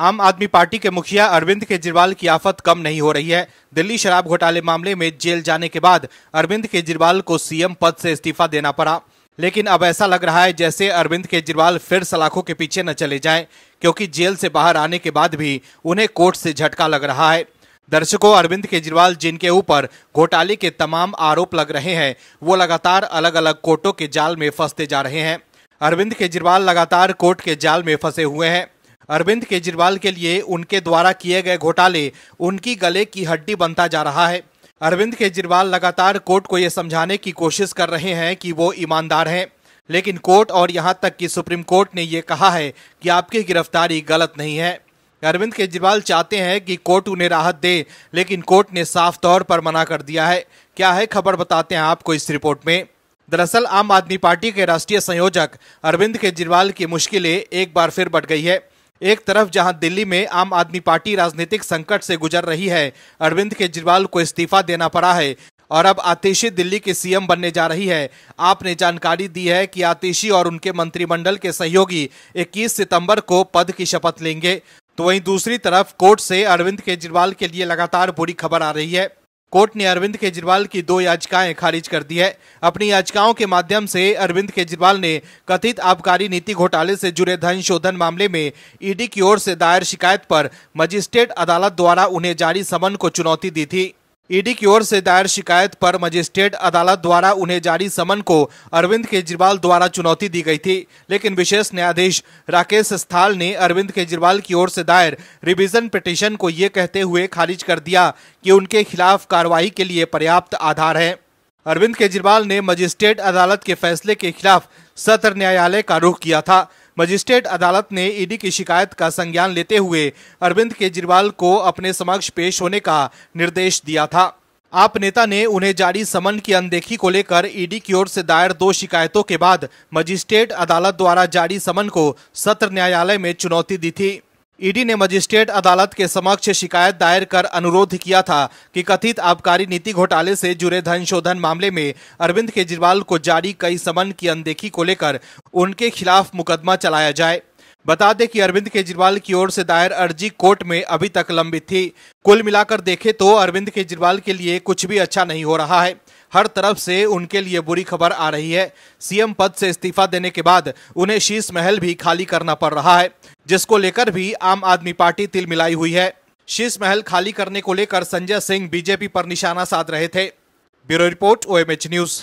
आम आदमी पार्टी के मुखिया अरविंद केजरीवाल की आफत कम नहीं हो रही है दिल्ली शराब घोटाले मामले में जेल जाने के बाद अरविंद केजरीवाल को सीएम पद से इस्तीफा देना पड़ा लेकिन अब ऐसा लग रहा है जैसे अरविंद केजरीवाल फिर सलाखों के पीछे न चले जाएं क्योंकि जेल से बाहर आने के बाद भी उन्हें कोर्ट से झटका लग रहा है दर्शकों अरविंद केजरीवाल जिनके ऊपर घोटाले के तमाम आरोप लग रहे हैं वो लगातार अलग अलग कोर्टों के जाल में फंसते जा रहे हैं अरविंद केजरीवाल लगातार कोर्ट के जाल में फंसे हुए हैं अरविंद केजरीवाल के लिए उनके द्वारा किए गए घोटाले उनकी गले की हड्डी बनता जा रहा है अरविंद केजरीवाल लगातार कोर्ट को ये समझाने की कोशिश कर रहे हैं कि वो ईमानदार हैं लेकिन कोर्ट और यहाँ तक कि सुप्रीम कोर्ट ने ये कहा है कि आपकी गिरफ्तारी गलत नहीं है अरविंद केजरीवाल चाहते हैं कि कोर्ट उन्हें राहत दे लेकिन कोर्ट ने साफ तौर पर मना कर दिया है क्या है खबर बताते हैं आपको इस रिपोर्ट में दरअसल आम आदमी पार्टी के राष्ट्रीय संयोजक अरविंद केजरीवाल की मुश्किलें एक बार फिर बढ़ गई है एक तरफ जहां दिल्ली में आम आदमी पार्टी राजनीतिक संकट से गुजर रही है अरविंद केजरीवाल को इस्तीफा देना पड़ा है और अब आतिशी दिल्ली के सीएम बनने जा रही है आपने जानकारी दी है कि आतिशी और उनके मंत्रिमंडल के सहयोगी 21 सितंबर को पद की शपथ लेंगे तो वहीं दूसरी तरफ कोर्ट से अरविंद केजरीवाल के लिए लगातार बुरी खबर आ रही है कोर्ट ने अरविंद केजरीवाल की दो याचिकाएं खारिज कर दी है अपनी याचिकाओं के माध्यम से अरविंद केजरीवाल ने कथित आबकारी नीति घोटाले से जुड़े धन शोधन मामले में ईडी की ओर से दायर शिकायत पर मजिस्ट्रेट अदालत द्वारा उन्हें जारी समन को चुनौती दी थी ईडी की ओर से दायर शिकायत पर मजिस्ट्रेट अदालत द्वारा उन्हें जारी समन को अरविंद केजरीवाल द्वारा चुनौती दी गई थी लेकिन विशेष न्यायाधीश राकेश स्थाल ने अरविंद केजरीवाल की ओर से दायर रिवीजन पिटिशन को ये कहते हुए खारिज कर दिया कि उनके खिलाफ कार्रवाई के लिए पर्याप्त आधार है अरविंद केजरीवाल ने मजिस्ट्रेट अदालत के फैसले के खिलाफ सत्र न्यायालय का रुख किया था मजिस्ट्रेट अदालत ने ईडी की शिकायत का संज्ञान लेते हुए अरविंद केजरीवाल को अपने समक्ष पेश होने का निर्देश दिया था आप नेता ने उन्हें जारी समन की अनदेखी को लेकर ईडी की ओर से दायर दो शिकायतों के बाद मजिस्ट्रेट अदालत द्वारा जारी समन को सत्र न्यायालय में चुनौती दी थी ईडी ने मजिस्ट्रेट अदालत के समक्ष शिकायत दायर कर अनुरोध किया था कि कथित आबकारी नीति घोटाले से जुड़े धन शोधन मामले में अरविंद केजरीवाल को जारी कई समन की अनदेखी को लेकर उनके खिलाफ मुकदमा चलाया जाए बता दें कि अरविंद केजरीवाल की ओर से दायर अर्जी कोर्ट में अभी तक लंबित थी कुल मिलाकर देखें तो अरविंद केजरीवाल के लिए कुछ भी अच्छा नहीं हो रहा है हर तरफ से उनके लिए बुरी खबर आ रही है सीएम पद से इस्तीफा देने के बाद उन्हें शीश महल भी खाली करना पड़ रहा है जिसको लेकर भी आम आदमी पार्टी तिल मिलाई हुई है शीश महल खाली करने को लेकर संजय सिंह बीजेपी पर निशाना साध रहे थे ब्यूरो रिपोर्ट ओ न्यूज़